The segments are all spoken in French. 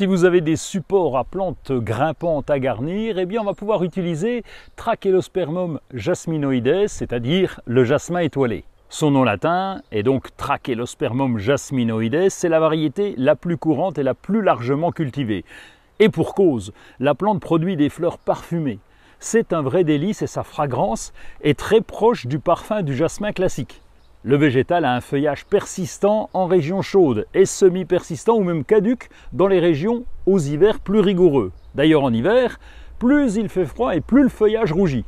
Si vous avez des supports à plantes grimpantes à garnir, eh bien on va pouvoir utiliser Trachelospermum jasminoides, c'est-à-dire le jasmin étoilé. Son nom latin est donc Trachelospermum jasminoides, c'est la variété la plus courante et la plus largement cultivée. Et pour cause, la plante produit des fleurs parfumées. C'est un vrai délice et sa fragrance est très proche du parfum du jasmin classique. Le végétal a un feuillage persistant en région chaude et semi-persistant ou même caduque dans les régions aux hivers plus rigoureux. D'ailleurs en hiver, plus il fait froid et plus le feuillage rougit.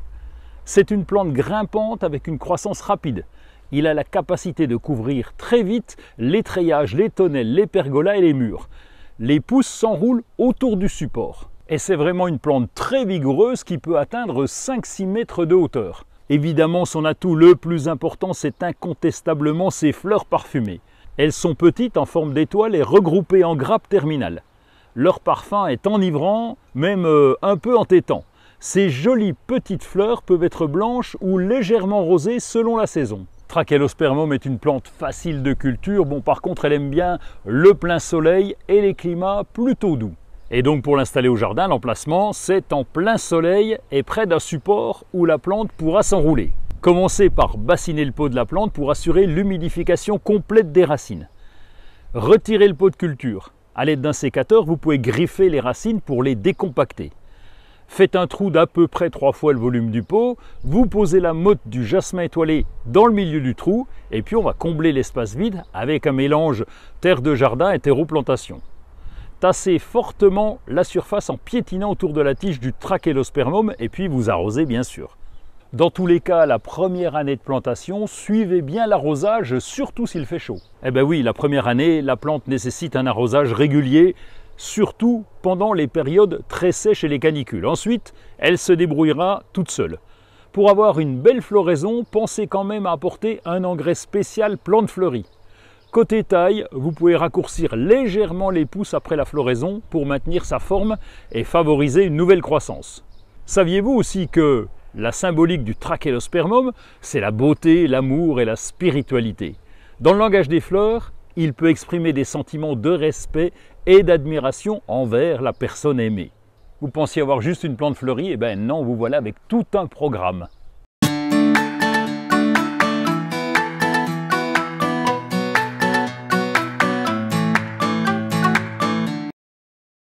C'est une plante grimpante avec une croissance rapide. Il a la capacité de couvrir très vite les treillages, les tonnelles, les pergolas et les murs. Les pousses s'enroulent autour du support. Et c'est vraiment une plante très vigoureuse qui peut atteindre 5-6 mètres de hauteur. Évidemment, son atout le plus important, c'est incontestablement ses fleurs parfumées. Elles sont petites en forme d'étoile et regroupées en grappes terminales. Leur parfum est enivrant, même euh, un peu entêtant. Ces jolies petites fleurs peuvent être blanches ou légèrement rosées selon la saison. Trachelospermum est une plante facile de culture, bon par contre elle aime bien le plein soleil et les climats plutôt doux. Et donc pour l'installer au jardin, l'emplacement, c'est en plein soleil et près d'un support où la plante pourra s'enrouler. Commencez par bassiner le pot de la plante pour assurer l'humidification complète des racines. Retirez le pot de culture. A l'aide d'un sécateur, vous pouvez griffer les racines pour les décompacter. Faites un trou d'à peu près trois fois le volume du pot, vous posez la motte du jasmin étoilé dans le milieu du trou, et puis on va combler l'espace vide avec un mélange terre de jardin et terreau plantation tassez fortement la surface en piétinant autour de la tige du trachélospermum et puis vous arrosez bien sûr. Dans tous les cas, la première année de plantation, suivez bien l'arrosage, surtout s'il fait chaud. Eh bien oui, la première année, la plante nécessite un arrosage régulier, surtout pendant les périodes très sèches et les canicules. Ensuite, elle se débrouillera toute seule. Pour avoir une belle floraison, pensez quand même à apporter un engrais spécial plante fleurie. Côté taille, vous pouvez raccourcir légèrement les pouces après la floraison pour maintenir sa forme et favoriser une nouvelle croissance. Saviez-vous aussi que la symbolique du trachélospermum, c'est la beauté, l'amour et la spiritualité Dans le langage des fleurs, il peut exprimer des sentiments de respect et d'admiration envers la personne aimée. Vous pensiez avoir juste une plante fleurie, et eh bien non, vous voilà avec tout un programme.